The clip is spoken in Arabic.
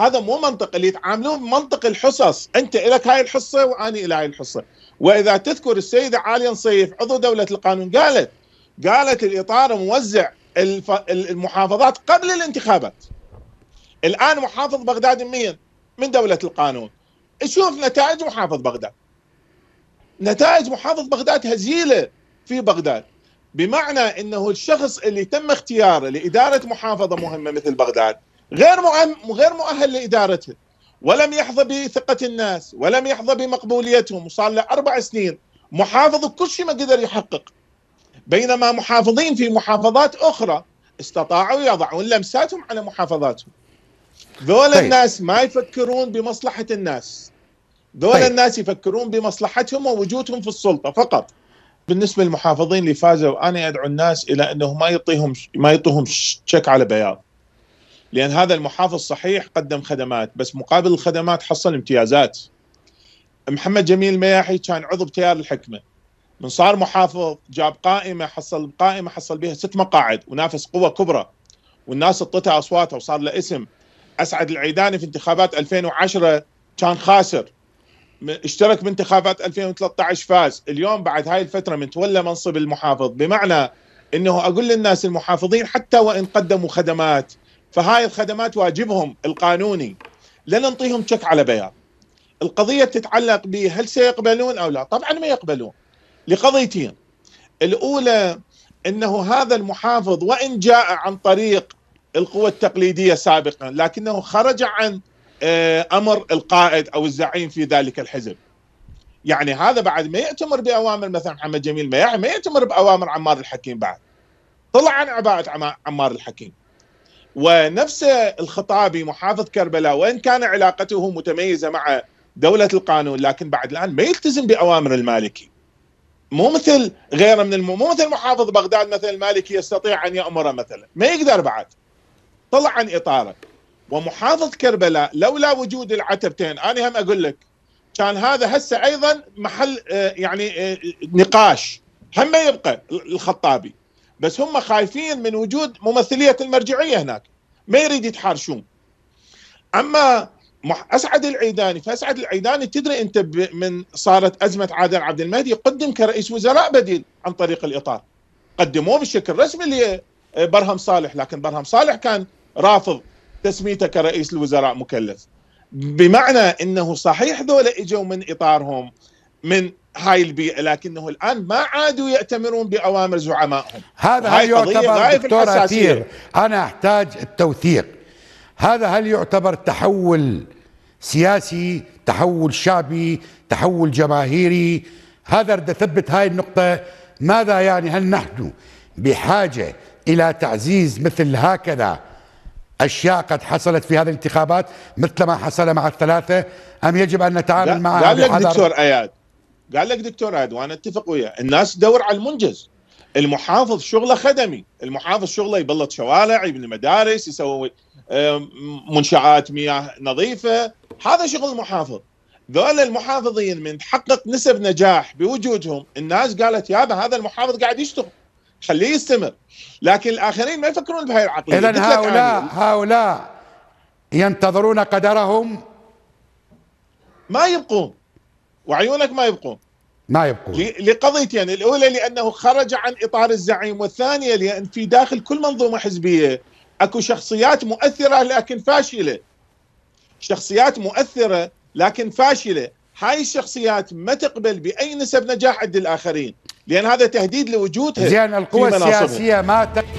هذا مو منطق اللي يتعاملون بمنطق الحصص انت لك هاي الحصه واني الى هاي الحصه واذا تذكر السيده عاليه نصيف عضو دوله القانون قالت قالت الاطار موزع المحافظات قبل الانتخابات الان محافظ بغداد مين من دوله القانون شوف نتائج محافظ بغداد نتائج محافظ بغداد هزيله في بغداد بمعنى انه الشخص اللي تم اختياره لاداره محافظه مهمه مثل بغداد غير غير مؤهل لادارته ولم يحظى بثقه الناس ولم يحظى بمقبوليتهم وصار له اربع سنين محافظ كل شيء ما قدر يحقق بينما محافظين في محافظات اخرى استطاعوا يضعون لمساتهم على محافظاتهم ذول طيب. الناس ما يفكرون بمصلحه الناس ذول طيب. الناس يفكرون بمصلحتهم ووجودهم في السلطه فقط بالنسبه للمحافظين اللي فازوا انا ادعو الناس الى انه ما يعطيهم ما يعطيهم شك على بياض لان هذا المحافظ صحيح قدم خدمات بس مقابل الخدمات حصل امتيازات محمد جميل مياحي كان عضو بتيار الحكمه من صار محافظ جاب قائمه حصل قائمه حصل بها ست مقاعد ونافس قوه كبرى والناس اعطتها اصواتها وصار له اسم اسعد العيداني في انتخابات 2010 كان خاسر اشترك بانتخابات 2013 فاز اليوم بعد هاي الفتره من تولى منصب المحافظ بمعنى انه اقول للناس المحافظين حتى وان قدموا خدمات فهاي الخدمات واجبهم القانوني لا نعطيهم تشك على بياض القضيه تتعلق بهل سيقبلون او لا طبعا ما يقبلون لقضيتين الاولى انه هذا المحافظ وان جاء عن طريق القوى التقليديه سابقا لكنه خرج عن آه، امر القائد او الزعيم في ذلك الحزب يعني هذا بعد ما يأتمر بأوامر مثلا محمد جميل ما ما يأتمر بأوامر عمار الحكيم بعد طلع عن عباءة عمار الحكيم ونفس الخطابي محافظ كربلاء وان كان علاقته متميزه مع دوله القانون لكن بعد الان ما يلتزم باوامر المالكي مو مثل غيره من الم... مو مثل محافظ بغداد مثلا المالكي يستطيع ان يامره مثلا ما يقدر بعد طلع عن اطاره ومحافظ كربلاء لولا وجود العتبتين انا هم اقول لك كان هذا هسه ايضا محل آه، يعني آه، نقاش هم يبقى الخطابي بس هم خايفين من وجود ممثليه المرجعيه هناك ما يريد يتحارشون اما اسعد العيداني فاسعد العيداني تدري انت من صارت ازمه عادل عبد المهدي قدم كرئيس وزراء بديل عن طريق الاطار قدموه بشكل رسمي لبرهم آه، صالح لكن برهم صالح كان رافض تسميته كرئيس الوزراء مكلف بمعنى انه صحيح ذولا اجوا من اطارهم من هاي البيئة لكنه الآن ما عادوا يأتمرون بأوامر زعمائهم هذا هل يعتبر دكتور أثير أنا أحتاج التوثيق هذا هل يعتبر تحول سياسي تحول شعبي تحول جماهيري هذا بدي اثبت هاي النقطة ماذا يعني هل نحن بحاجة إلى تعزيز مثل هكذا أشياء قد حصلت في هذه الانتخابات مثل ما حصل مع الثلاثة أم يجب أن نتعامل معها لا دكتور أياد قال لك دكتور عاد وانا اتفق وياه الناس تدور على المنجز المحافظ شغله خدمي المحافظ شغله يبلط شوارع يبني مدارس يسوي منشآت مياه نظيفة هذا شغل المحافظ ذول المحافظين من تحقق نسب نجاح بوجودهم الناس قالت يابا هذا المحافظ قاعد يشتغل خليه يستمر لكن الآخرين ما يفكرون بهاي العقلية إذا هؤلاء هؤلاء ينتظرون قدرهم ما يبقون وعيونك ما يبقون ما يبقون لقضيتين يعني الاولى لانه خرج عن اطار الزعيم والثانيه لان في داخل كل منظومه حزبيه اكو شخصيات مؤثره لكن فاشله شخصيات مؤثره لكن فاشله هاي الشخصيات ما تقبل باي نسب نجاح عند الاخرين لان هذا تهديد لوجودها زين القوى السياسيه ما